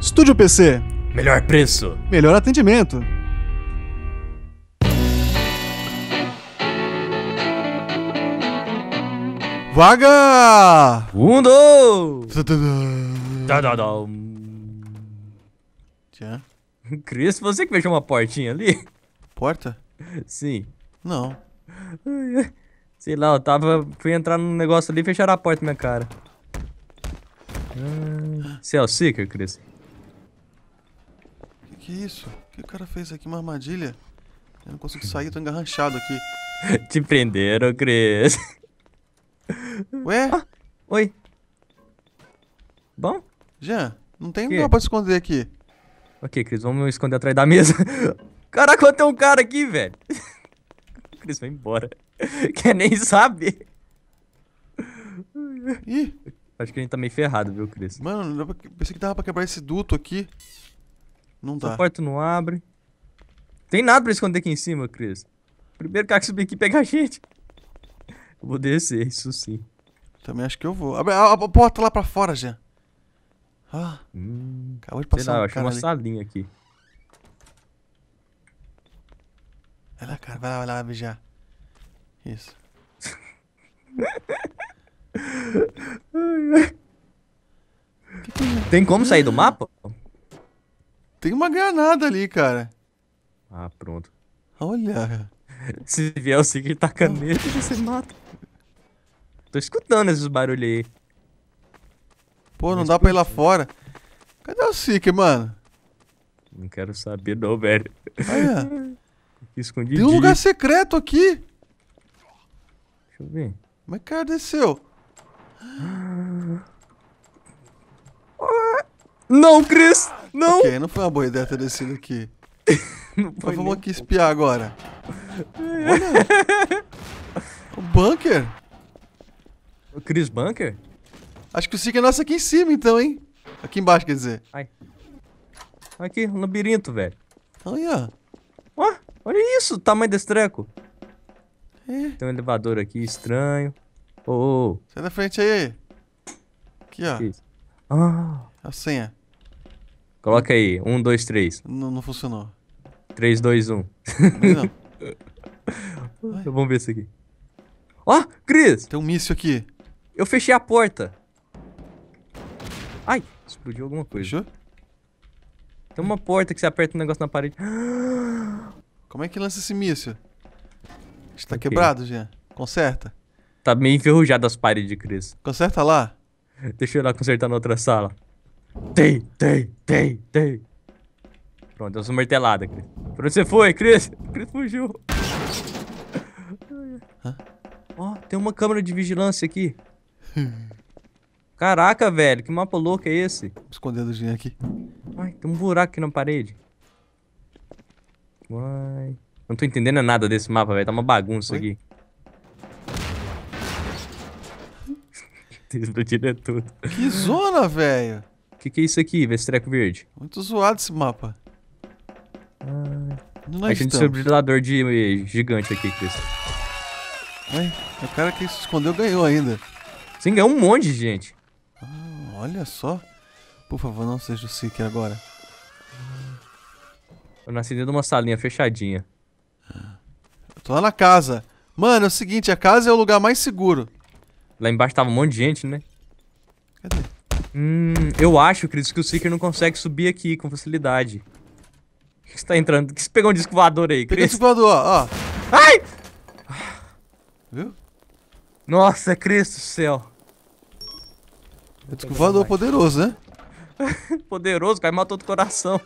Estúdio PC. Melhor preço. Melhor atendimento. Vaga! Mundo! Tchã. Cris, você que fechou uma portinha ali? Porta? Sim. Não. Sei lá, eu tava. Fui entrar num negócio ali e fecharam a porta na minha cara. Hum. você é o Seeker, Cris? Que isso? O que o cara fez aqui? Uma armadilha? Eu não consigo sair, tô engarranchado aqui. Te prenderam, Cris. Ué? Ah, oi. Bom? Jean, não tem que? lugar pra se esconder aqui. Ok, Cris, vamos esconder atrás da mesa. Caraca, tem um cara aqui, velho. Cris vai embora. Quer nem saber. Ih. Acho que a gente tá meio ferrado, viu, Cris? Mano, pensei que dava pra quebrar esse duto aqui. Não dá. A porta não abre. Tem nada pra esconder aqui em cima, Cris. Primeiro cara que subir aqui pega a gente. Eu vou descer, isso sim. Também acho que eu vou. Abre a, a porta lá pra fora, já. Ah, hum, acabou de passar lá, um eu achei é uma ali. salinha aqui. Vai lá, cara, vai lá, vai lá, beijar. Isso. Tem como sair do mapa? Tem uma granada ali, cara. Ah, pronto. Olha. Se vier o Sigrid tacando nele, você mata. Tô escutando esses barulhos aí. Pô, não, dá pra ir lá fora. Cadê o Sigrid, mano? Não quero saber não, velho. Olha. Escondido. Tem um lugar secreto aqui. Deixa eu ver. Mas cara desceu. Ah! Não, Cris! Não! Ok, não foi uma boa ideia ter descido aqui. não então foi Mas vamos aqui espiar agora. Olha! o bunker! O Chris Bunker? Acho que o Seeker é nasce aqui em cima, então, hein? Aqui embaixo, quer dizer. Ai. Aqui, um labirinto, velho. Olha! Ó, olha isso, o tamanho desse treco. É. Tem um elevador aqui estranho. Ô, oh, oh. Sai da frente aí. Aqui, ó. Ah. A senha. Coloca aí, um, dois, três. Não, não funcionou. Três, dois, um. Não. então, vamos ver isso aqui. Ó, oh, Cris! Tem um míssil aqui. Eu fechei a porta. Ai, explodiu alguma coisa. Fechou? Tem uma porta que você aperta um negócio na parede. Como é que lança esse míssil? Está okay. quebrado, Jean. Conserta. Tá meio enferrujado as paredes, Cris. Conserta lá. Deixa eu ir lá consertar na outra sala. Tem, tem, tem, tem. Pronto, eu sou martelada, Cris. Pra onde você foi, Cris? Cris fugiu. Ó, oh, tem uma câmera de vigilância aqui. Caraca, velho, que mapa louco é esse? Escondendo o aqui. Ai, tem um buraco aqui na parede. Uai. Não tô entendendo nada desse mapa, velho. Tá uma bagunça Oi? aqui. Explodindo é tudo. Que zona, velho que, que é isso aqui? Vê esse treco verde. Muito zoado esse mapa. Ah. Onde é a gente tem um brilhador de eh, gigante aqui, Cris. Ai, o cara que se escondeu ganhou ainda. Sim, ganhou um monte de gente. Ah, olha só. Por favor, não seja o Sick agora. Eu nasci dentro de uma salinha fechadinha. Ah, eu tô lá na casa. Mano, é o seguinte, a casa é o lugar mais seguro. Lá embaixo tava um monte de gente, né? Cadê? Hum, eu acho, Cris, que o Seeker não consegue subir aqui com facilidade. O que você tá entrando? Que você pegou um disco voador aí, Cris? Disco voador, ó. Ai! Viu? Nossa, Cristo do céu. É disco voador poderoso, né? poderoso, cai matou do coração.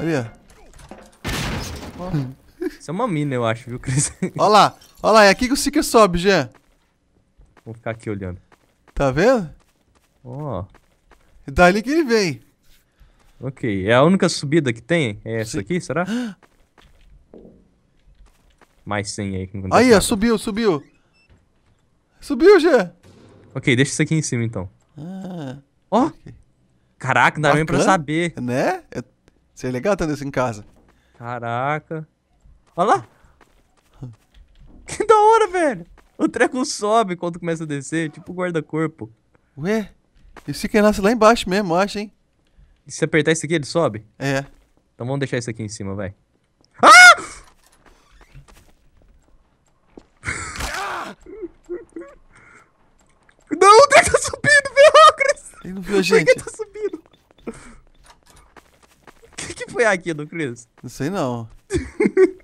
Ali, ó. Isso é uma mina, eu acho, viu, Cris? Olha lá, olha lá, é aqui que o Seeker sobe, Jean. Vou ficar aqui olhando. Tá vendo? Ó. Oh. É dali que ele vem. Ok, é a única subida que tem? É essa Sim. aqui, será? Ah! Mais 100 aí que não Aí, ó, subiu, subiu. Subiu, Gê. Ok, deixa isso aqui em cima então. Ah. Ó! Oh. Okay. Caraca, não dá nem pra saber. Né? É, isso é legal tendo isso em casa. Caraca. Olha lá. que da hora, velho. O treco sobe quando começa a descer, tipo guarda-corpo. Ué? Esse que nasce lá embaixo mesmo, acho, hein? E se apertar isso aqui, ele sobe? É. Então vamos deixar isso aqui em cima, vai. Ah! não, o Drake tá subindo, Velocris! Ele não viu a gente. Por que tá subindo? O que, que foi aquilo, Cris? Não sei não.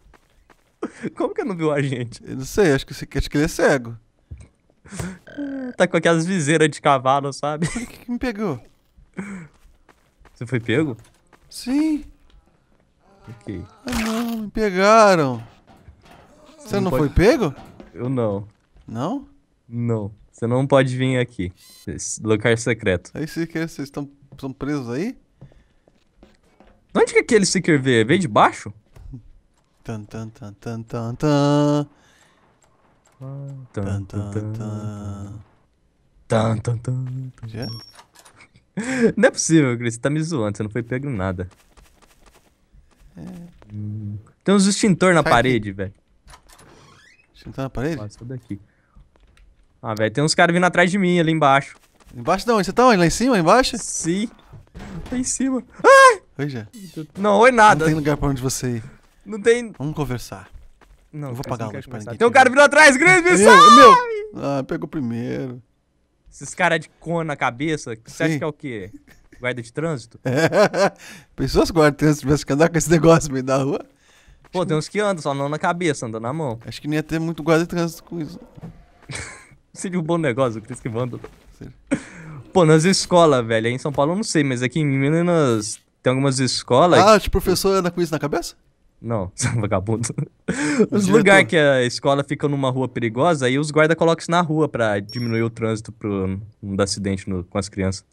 Como que não viu a gente? Eu não sei, acho que, acho que ele é cego tá com aquelas viseiras de cavalo, sabe? Por que, que me pegou? Você foi pego? Sim. Ok. Ah, não, me pegaram. Você, Você não, não pode... foi pego? Eu não. Não? Não. Você não pode vir aqui. Esse lugar é secreto. Aí, é Seeker, é? vocês estão são presos aí? Onde que aquele Seeker veio? Veio de baixo? Tan, tan, tan, tan, tan, tan. Tan, tan, tan. tan. Tan, tan, tan, Já? Não é possível, Cris. Você tá me zoando. Você não foi pego em nada. É. Tem uns extintor na Sai parede, velho. Extintor na parede? Passou daqui. Ah, velho, tem uns caras vindo atrás de mim ali embaixo. Embaixo não, onde você tá? Onde? Lá em cima, embaixo? Sim. Tá em cima. Ah! Oi, já. Não, oi nada. Não tem lugar pra onde você ir. Não tem... Vamos conversar. Não, eu vou pagar a luz pra ninguém. Tem um cara vindo atrás, grande, me meu, meu. Ah, pegou primeiro. Esses caras de cona na cabeça, que você Sim. acha que é o quê? Guarda de trânsito? É. Pessoas guarda de trânsito tivesse que andar com esse negócio no meio da rua. Pô, tem uns que andam, só não na cabeça, andam na mão. Acho que nem ia ter muito guarda de trânsito com isso. Seria um bom negócio, Cris que manda. Pô, nas escolas, velho. Aí em São Paulo eu não sei, mas aqui em Minas tem algumas escolas. Ah, que... o professor anda com isso na cabeça? Não, vagabundo. Os lugares que a escola fica numa rua perigosa, aí os guardas colocam isso na rua pra diminuir o trânsito pro não dar acidente no, com as crianças.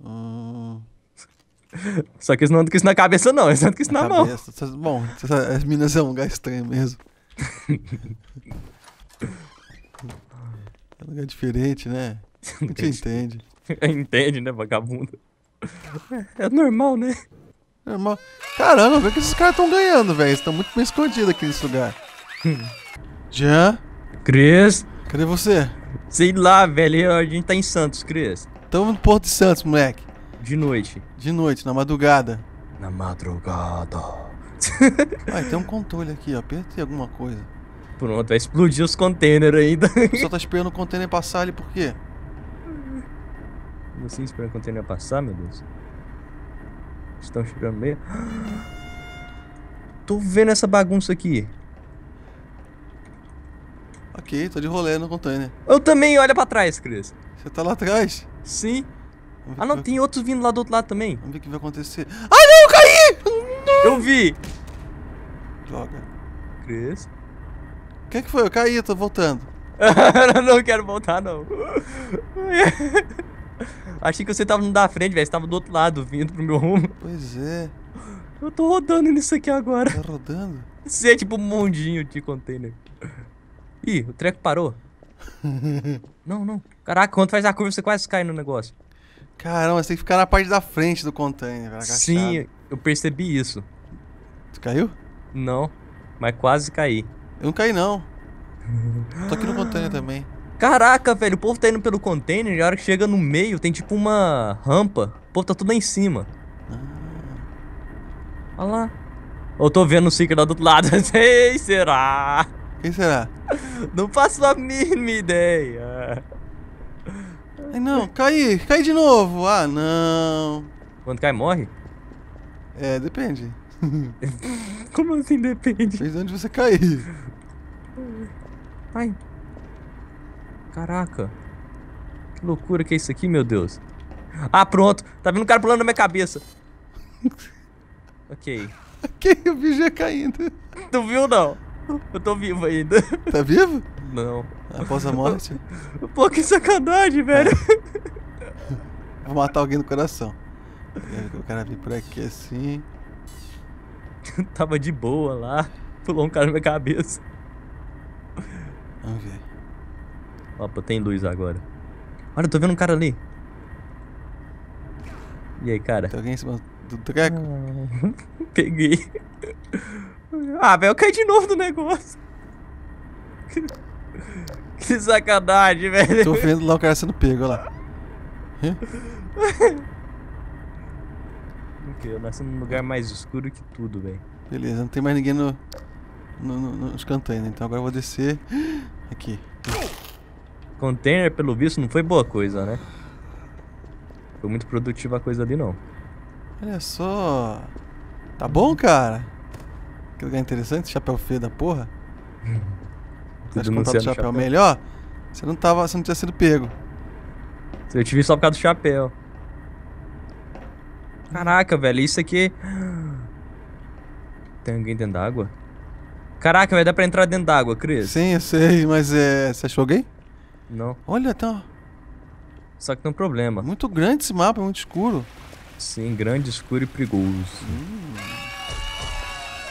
Hum... Só que eles não andam com isso na cabeça, não, eles andam com isso na, na mão. Bom, as minas é um lugar estranho mesmo. é um lugar diferente, né? A gente entende. entende, né, vagabundo? É normal, né? Irmão. É, caramba, vê que esses caras estão ganhando, velho. Estão muito bem escondidos aqui nesse lugar. Jean? Cris? Cadê você? Sei lá, velho. A gente tá em Santos, Cris. Tamo no Porto de Santos, moleque. De noite. De noite, na madrugada. Na madrugada. Ai, ah, tem um controle aqui, ó. Apertei alguma coisa. Pronto, vai explodir os containers ainda. Só tá esperando o container passar ali, por quê? Você espera o container passar, meu Deus? Estão chegando mesmo. Tô vendo essa bagunça aqui. Ok, tô de rolê no container. Eu também, olha pra trás, Cris. Você tá lá atrás? Sim. Ah não, tem outros vindo lá do outro lado também. Vamos ver o que vai acontecer. Ah não, eu caí! Não! Eu vi! Droga. Cris? O que, é que foi? Eu caí, eu tô voltando. não, não quero voltar não. Achei que você tava no da frente, velho. Você tava do outro lado, vindo pro meu rumo. Pois é. Eu tô rodando nisso aqui agora. Tá rodando? Você é tipo um mundinho de container. Ih, o treco parou. não, não. Caraca, quando faz a curva, você quase cai no negócio. Caramba, você tem que ficar na parte da frente do container, Sim, eu percebi isso. Tu caiu? Não, mas quase caí. Eu não caí, não. tô aqui no container também. Caraca, velho, o povo tá indo pelo container e a hora que chega no meio tem tipo uma rampa. O povo tá tudo lá em cima. Ah. Olha lá. Eu tô vendo o Seeker lá do outro lado. Ei, será? Quem será? Não faço a mínima ideia. Ai, não, cai, cai de novo. Ah, não. Quando cai, morre? É, depende. Como assim depende? Depende de onde você cair. Ai, Caraca. Que loucura que é isso aqui, meu Deus. Ah, pronto. Tá vindo um cara pulando na minha cabeça. ok. Ok, o bicho é caindo. Tu viu, não? Eu tô vivo ainda. Tá vivo? Não. Após a morte? Pô, que sacanagem, velho. É. Vou matar alguém no coração. O cara vir por aqui assim. Tava de boa lá. Pulou um cara na minha cabeça. Vamos ver. Opa, tem luz agora. Olha, eu tô vendo um cara ali. E aí, cara? Tem alguém em cima do treco? peguei. Ah, velho, eu caí de novo no negócio. Que sacanagem, velho. Tô vendo lá o cara sendo pego, olha lá. o que? Eu nasci num lugar mais escuro que tudo, velho. Beleza, não tem mais ninguém no, no, no, nos canteiros, Então agora eu vou descer aqui. Container, pelo visto, não foi boa coisa, né? Foi muito produtiva a coisa ali, não. Olha só. Tá bom, cara? Que lugar interessante, chapéu feio da porra. Você acha que chapéu, chapéu melhor? Você não, tava, você não tinha sido pego. Eu te vi só por causa do chapéu. Caraca, velho, isso aqui... Tem alguém dentro d'água? Caraca, vai dar pra entrar dentro d'água, Cris. Sim, eu sei, mas é... Você achou alguém? Não. Olha, tá. Só que tem um problema. Muito grande esse mapa, é muito escuro. Sim, grande, escuro e perigoso. Hum.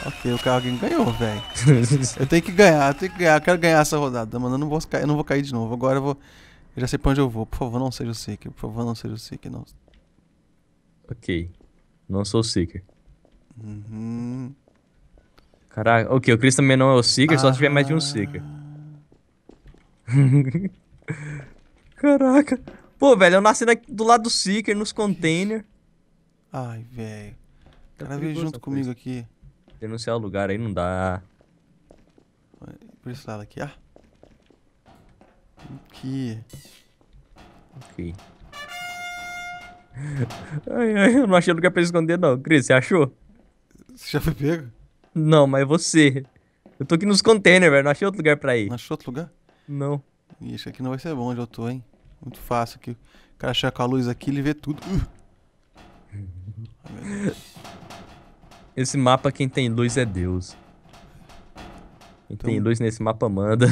Ok, o Calguin ganhou, velho. eu tenho que ganhar, eu tenho que ganhar, eu quero ganhar essa rodada, mano. Eu não vou cair, eu não vou cair de novo. Agora eu vou. Eu já sei pra onde eu vou. Por favor, não seja o Seeker. Por favor, não seja o Seeker, não. Ok. Não sou o Seeker. Uhum. Caraca, ok, o Chris também não é o Seeker, ah. só se tiver mais de um ah. Seeker. Caraca. Pô, velho, eu nasci do lado do Seeker, nos container. Ai, velho. Tá cara vem junto comigo aqui. Denunciar o lugar aí não dá. Por esse lado aqui, ó. Ah. Aqui. Ok. Ai, ai, eu não achei lugar pra esconder, não. Cris, você achou? Você já foi pego? Não, mas você. Eu tô aqui nos containers, velho. Não achei outro lugar pra ir. Não achou outro lugar? Não isso aqui não vai ser bom onde eu tô, hein? Muito fácil aqui. O cara chega com a luz aqui, ele vê tudo. Uh! Esse mapa, quem tem luz é Deus. Quem tem luz nesse mapa manda.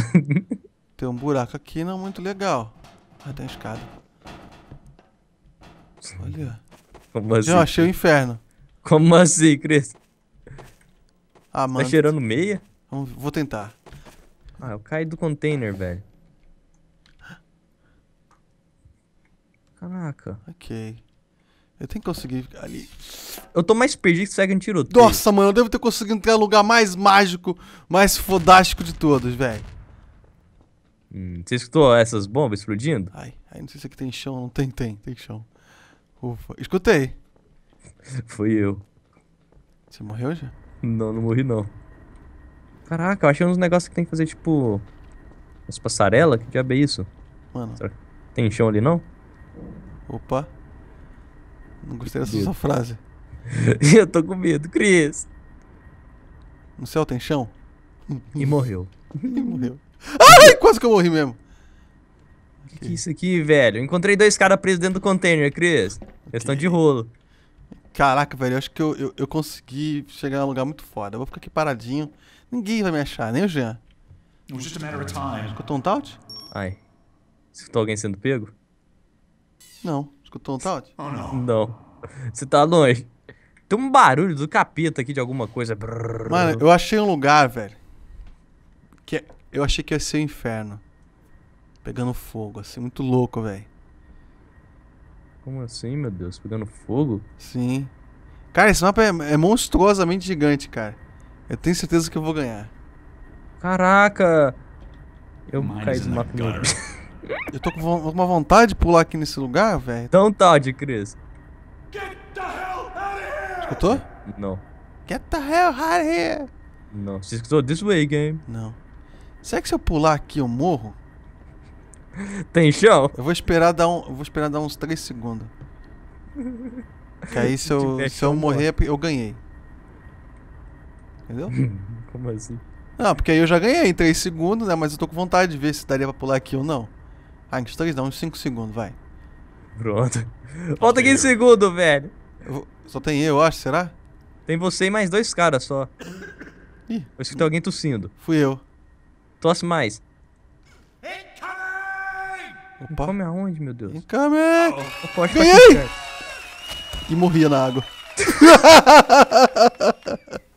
tem um buraco aqui não muito legal. Ah, tem escada. Olha. Como assim? Eu achei o inferno. Como assim, Cris? Ah, tá mano. Tá cheirando meia? vou tentar. Ah, eu caí do container, velho. Caraca. Ok. Eu tenho que conseguir ali. Eu tô mais perdido que segue um tiroteio. Nossa, mano, eu devo ter conseguido entrar no lugar mais mágico, mais fodástico de todos, velho. Hum, você escutou essas bombas explodindo? Ai, ai, não sei se aqui tem chão, não tem, tem, tem chão. Ufa, escutei. Fui eu. Você morreu já? Não, não morri não. Caraca, eu achei uns negócios que tem que fazer, tipo... as passarelas. Que diabo é isso? Mano... Será que tem chão ali não? Opa. Não gostei dessa sua frase. Eu tô com medo, Cris. No céu tem chão? E morreu. e morreu. Ai, quase que eu morri mesmo. O que, que é isso aqui, velho? Encontrei dois caras presos dentro do container, Cris. Okay. Eles estão de rolo. Caraca, velho, eu acho que eu, eu, eu consegui chegar a um lugar muito foda. Eu vou ficar aqui paradinho. Ninguém vai me achar, nem o Jean. Escutou um taut? Ai. Escutou alguém sendo pego? Não. Escutou um tal? Oh, não. Não. Você tá longe. Tem um barulho do capeta aqui de alguma coisa. Mano, eu achei um lugar, velho. Que é, eu achei que ia ser o um inferno. Pegando fogo, assim, muito louco, velho. Como assim, meu Deus? Pegando fogo? Sim. Cara, esse mapa é, é monstruosamente gigante, cara. Eu tenho certeza que eu vou ganhar. Caraca! Eu caí do mapa. Eu tô com uma vontade de pular aqui nesse lugar, velho. Então tá, de Cris. Escutou? Não. Get the hell out of here! Não. Você escutou this way, game? Não. Será que se eu pular aqui eu morro? Tem chão? Eu vou esperar dar, um, eu vou esperar dar uns 3 segundos. que aí se eu, se, se eu morrer, é eu ganhei. Entendeu? Como assim? Não, porque aí eu já ganhei em 3 segundos, né? Mas eu tô com vontade de ver se daria pra pular aqui ou não. Ah, uns 3 não, uns 5 segundos, vai. Pronto. Falta 15 segundos, velho. Só tem eu, acho, será? Tem você e mais dois caras só. Ih. Eu escutei alguém tossindo. Fui eu. Tosse mais. Incoming! Opa. Come aonde, meu Deus? Incoming! Oh, Ganhei! Tá e morria na água.